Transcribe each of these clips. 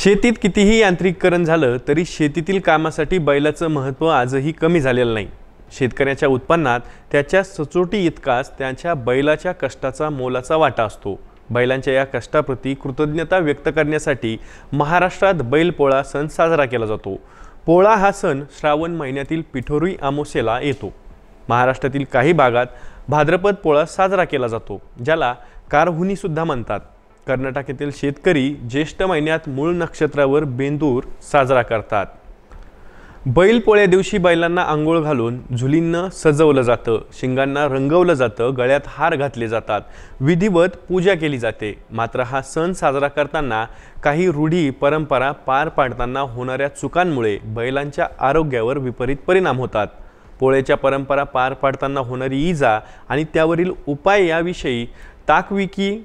शेतीत कितीही यांत्रिकीकरण झालं तरी शेतीतील कामासाठी बैलाचं महत्त्व आजही कमी झालेलं नाही शेतकऱ्याच्या उत्पन्नात त्याच्या सचोटी इतकाच त्यांच्या बैलाच्या कष्टाचा मोलाचा वाटा असतो बैलांच्या या कष्टाप्रती कृतज्ञता व्यक्त करण्यासाठी महाराष्ट्रात बैलपोळा सण साजरा केला जातो पोळा हा सण श्रावण महिन्यातील पिठोरी आमोसेला येतो महाराष्ट्रातील काही भागात भाद्रपद पोळा साजरा केला जातो ज्याला कारहुनीसुद्धा म्हणतात कर्नाटकातील शेतकरी ज्येष्ठ महिन्यात मूळ नक्षत्रावर बेंदूर साजरा करतात पोळ्या दिवशी बैलांना आंघोळ घालून झुलींना सजवलं जातं शिंगांना रंगवलं जातं गळ्यात हार घातले जातात विधिवत पूजा केली जाते मात्र हा सण साजरा करताना काही रूढी परंपरा पार पाडताना होणाऱ्या चुकांमुळे बैलांच्या आरोग्यावर विपरीत परिणाम होतात पोळ्याच्या परंपरा पार पाडताना होणारी इजा आणि त्यावरील उपाय याविषयी ताकविकी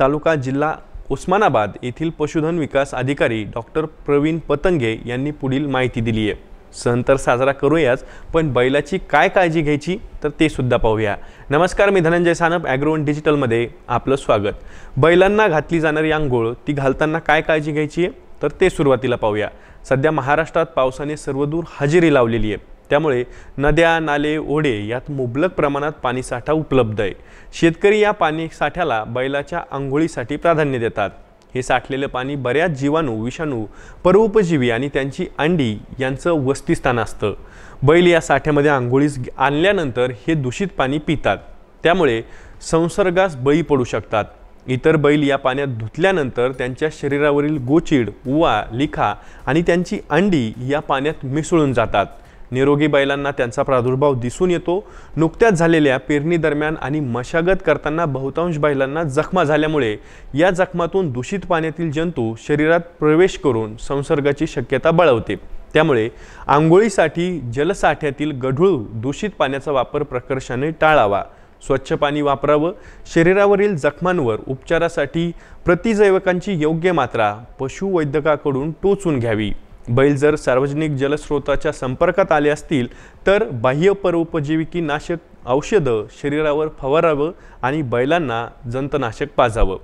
तालुका जिल्हा उस्मानाबाद येथील पशुधन विकास अधिकारी डॉक्टर प्रवीण पतंगे यांनी पुढील माहिती दिली आहे सण तर साजरा करूयाच पण बैलाची काय काळजी घ्यायची तर ते सुद्धा पाहूया नमस्कार मी धनंजय सानप ॲग्रोन डिजिटलमध्ये आपलं स्वागत बैलांना घातली जाणारी आंघोळ ती घालताना काय काळजी घ्यायची आहे तर ते सुरुवातीला पाहूया सध्या महाराष्ट्रात पावसाने सर्वदूर हजेरी लावलेली आहे त्यामुळे नद्या नाले ओढे यात मुबलक प्रमाणात पाणीसाठा उपलब्ध आहे शेतकरी या पाणी साठ्याला बैलाच्या आंघोळीसाठी प्राधान्य देतात हे साठलेलं पाणी बऱ्याच जीवाणू विषाणू परोपजीवी आणि त्यांची अंडी यांचं वस्तीस्थान असतं बैल या साठ्यामध्ये आंघोळीस आणल्यानंतर हे दूषित पाणी पितात त्यामुळे संसर्गास बळी पडू शकतात इतर बैल या पाण्यात धुतल्यानंतर त्यांच्या शरीरावरील गोचिड उवा लिखा आणि त्यांची अंडी या पाण्यात मिसळून जातात निरोगी बैलांना त्यांचा प्रादुर्भाव दिसून येतो नुकत्याच झालेल्या पेरणी दरम्यान आणि मशागत करताना बहुतांश बैलांना जखमा झाल्यामुळे या जखमातून दूषित पाण्यातील जंतू शरीरात प्रवेश करून संसर्गाची शक्यता बळवते त्यामुळे आंघोळीसाठी जलसाठ्यातील गढूळ दूषित पाण्याचा वापर प्रकर्षाने टाळावा स्वच्छ पाणी वापरावं शरीरावरील जखमांवर उपचारासाठी प्रतिजैवकांची योग्य मात्रा पशुवैद्यकाकडून टोचून घ्यावी बैल जर सार्वजनिक जलस्रोताच्या संपर्कात आले असतील तर बाह्य परोपजीविकी नाशक औषधं शरीरावर फवारावं आणि बैलांना जंतनाशक पाजावं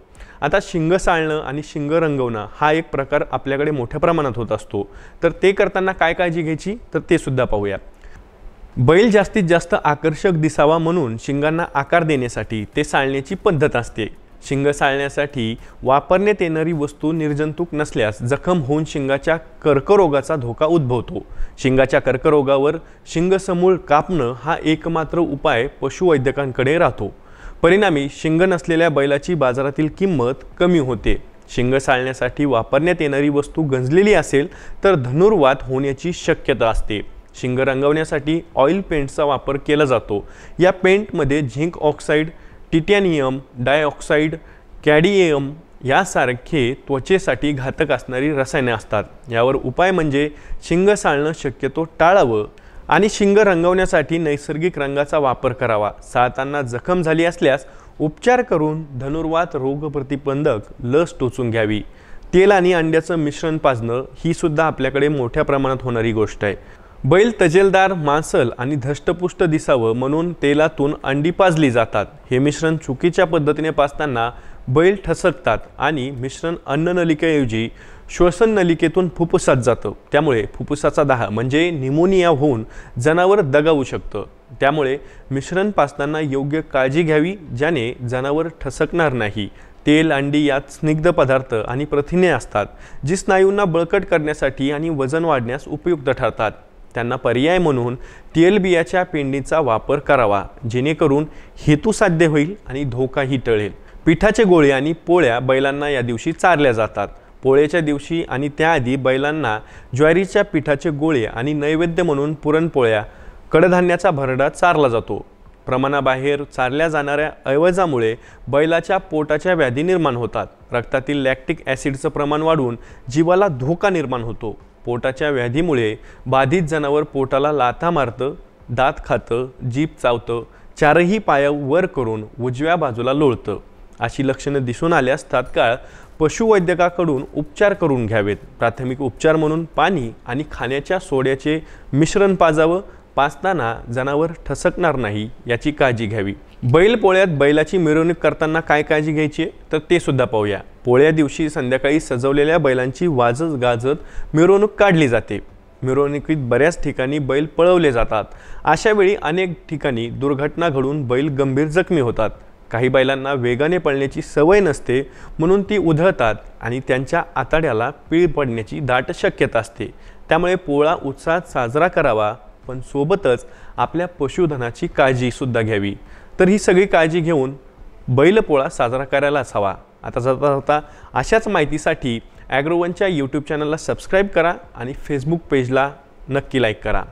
आता शिंग साळणं आणि शिंग रंगवणं हा एक प्रकार आपल्याकडे मोठ्या प्रमाणात होत असतो तर ते करताना काय काळजी घ्यायची तर ते सुद्धा पाहूया बैल जास्तीत जास्त आकर्षक दिसावा म्हणून शिंगांना आकार देण्यासाठी ते साळण्याची पद्धत असते शिंग साळण्यासाठी वापरण्यात येणारी वस्तू निर्जंतुक नसल्यास जखम होऊन शिंगाच्या कर्करोगाचा धोका उद्भवतो शिंगाच्या कर्करोगावर शिंगसमूळ कापणं हा एकमात्र उपाय पशुवैद्यकांकडे राहतो परिणामी शिंग नसलेल्या बैलाची बाजारातील किंमत कमी होते शिंग साळण्यासाठी वापरण्यात येणारी वस्तू गंजलेली असेल तर धनुर्वात होण्याची शक्यता असते शिंग रंगवण्यासाठी ऑइल पेंटचा वापर केला जातो या पेंटमध्ये zinc oxide titanium dioxide cadmium यासारखे त्वचेसाठी घातक असणारी रसायने असतात यावर उपाय म्हणजे शिंग साळणं शक्यतो टाळावं आणि शिंग रंगवण्यासाठी नैसर्गिक रंगाचा वापर करावा साळताना जखम झाली असल्यास उपचार करून धनुर्वात रोगप्रतिबंधक लस टोचून घ्यावी तेल आणि अंड्याचं मिश्रण पाजणं ही सुद्धा आपल्याकडे मोठ्या प्रमाणात होणारी गोष्ट आहे बैल तजेलदार मांसल आणि धष्टपुष्ट दिसावं म्हणून तेलातून अंडी पाजली जातात हे मिश्रण चुकीच्या पद्धतीने पाजताना बैल ठसकतात आणि मिश्रण अन्ननलिकेऐवजी श्वसन नलिकेतून फुफ्फुसात जातं त्यामुळे फुफ्फुसाचा दाह म्हणजे निमोनिया होऊन जनावर दगावू शकतं त्यामुळे मिश्रण पाजताना योग्य काळजी घ्यावी ज्याने जनावर ठसकणार नाही तेल अंडी यात स्निग्ध पदार्थ आणि प्रथिने असतात जी स्नायूंना बळकट करण्यासाठी आणि वजन वाढण्यास उपयुक्त ठरतात त्यांना पर्याय म्हणून तेलबियाच्या पेंडीचा वापर करावा जेणेकरून हेतू साध्य होईल आणि धोकाही टळेल पिठाचे गोळे आणि पोळ्या बैलांना या दिवशी चारल्या जातात पोळ्याच्या दिवशी आणि त्याआधी बैलांना ज्वारीच्या पिठाचे गोळे आणि नैवेद्य म्हणून पुरणपोळ्या कडधान्याचा भरडा चारला जातो प्रमाणाबाहेर चारल्या जाणाऱ्या ऐवजामुळे बैलाच्या पोटाच्या व्याधी निर्माण होतात रक्तातील लॅक्टिक ॲसिडचं प्रमाण वाढून जीवाला धोका निर्माण होतो पोटाच्या व्याधीमुळे बाधित जनावर पोटाला लाथा मारतं दात खातं जीप चावतं चारही पाया वर करून उजव्या बाजूला लोळतं अशी लक्षणं दिसून आल्यास तात्काळ पशुवैद्यकाकडून उपचार करून घ्यावेत प्राथमिक उपचार म्हणून पाणी आणि खाण्याच्या सोड्याचे मिश्रण पाजावं पाचताना जनावर ठसकणार नाही याची काळजी घ्यावी बैल पोळ्यात बैलाची मिरवणूक करताना काय काळजी घ्यायची आहे तर ते सुद्धा पाहूया पोळ्या दिवशी संध्याकाळी सजवलेल्या बैलांची वाजत गाजत मिरवणूक काढली जाते मिरवणुकीत बऱ्याच ठिकाणी बैल पळवले जातात अशावेळी अनेक ठिकाणी दुर्घटना घडून बैल गंभीर जखमी होतात काही बैलांना वेगाने पळण्याची सवय नसते म्हणून ती उधळतात आणि त्यांच्या आताड्याला पीळ पडण्याची दाट शक्यता असते त्यामुळे पोळा उत्साहात साजरा करावा पण सोबतच आपल्या पशुधनाची काळजीसुद्धा घ्यावी तर ही सगळी काळजी घेऊन बैलपोळा साजरा करायलाच हवा आता जाता जाता अशाच माहितीसाठी ॲग्रोवनच्या यूट्यूब चॅनलला सबस्क्राईब करा आणि फेसबुक पेजला नक्की लाईक करा